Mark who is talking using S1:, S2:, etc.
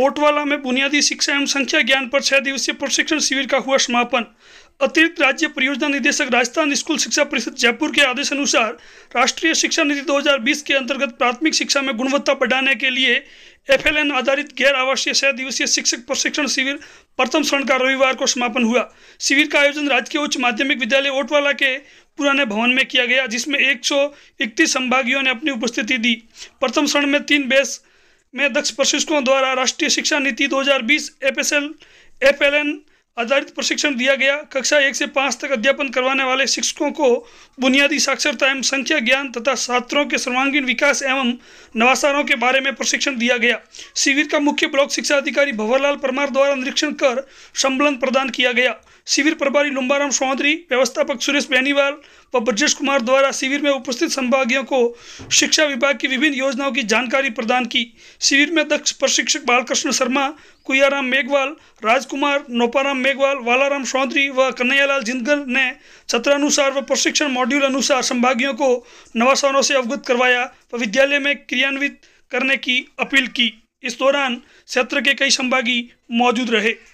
S1: ओटवाला में बुनियादी शिक्षा एवं संख्या ज्ञान पर छह दिवसीय प्रशिक्षण शिविर का हुआ समापन अतिरिक्त राज्य परियोजना निदेशक राजस्थान स्कूल शिक्षा परिषद जयपुर के आदेश अनुसार राष्ट्रीय शिक्षा नीति 2020 के अंतर्गत प्राथमिक शिक्षा में गुणवत्ता बढ़ाने के लिए एफएलएन आधारित गैर आवासीय छह दिवसीय शिक्षक प्रशिक्षण शिविर प्रथम क्षण का रविवार को समापन हुआ शिविर का आयोजन राजकीय उच्च माध्यमिक विद्यालय ओटवाला के पुराने भवन में किया गया जिसमें एक संभागियों ने अपनी उपस्थिति दी प्रथम क्षण में तीन बेस में दक्ष प्रशिक्षकों द्वारा राष्ट्रीय शिक्षा नीति 2020 एफएसएल एफएलएन आधारित प्रशिक्षण दिया गया कक्षा एक से पाँच तक अध्यापन करवाने वाले शिक्षकों को बुनियादी साक्षरता एवं संख्या ज्ञान तथा छात्रों के सर्वांगीण विकास एवं नवासारों के बारे में प्रशिक्षण दिया गया शिविर का मुख्य ब्लॉक शिक्षा अधिकारी भंवरलाल परमार द्वारा निरीक्षण कर संबलन प्रदान किया गया शिविर प्रभारी लुम्बाराम चौधरी व्यवस्थापक सुरेश बेनीवाल व ब्रजेश कुमार द्वारा शिविर में उपस्थित संभागियों को शिक्षा विभाग की विभिन्न योजनाओं की जानकारी प्रदान की शिविर में दक्ष प्रशिक्षक बालकृष्ण शर्मा कुयाराम मेघवाल राजकुमार नोपाराम मेघवाल वालाराम चौधरी व कन्हैयालाल जिंदगल ने छत्रानुसार व प्रशिक्षण मॉड्यूल अनुसार संभागियों को नवासनों से अवगत करवाया व विद्यालय में क्रियान्वित करने की अपील की इस दौरान क्षेत्र के कई संभागी मौजूद रहे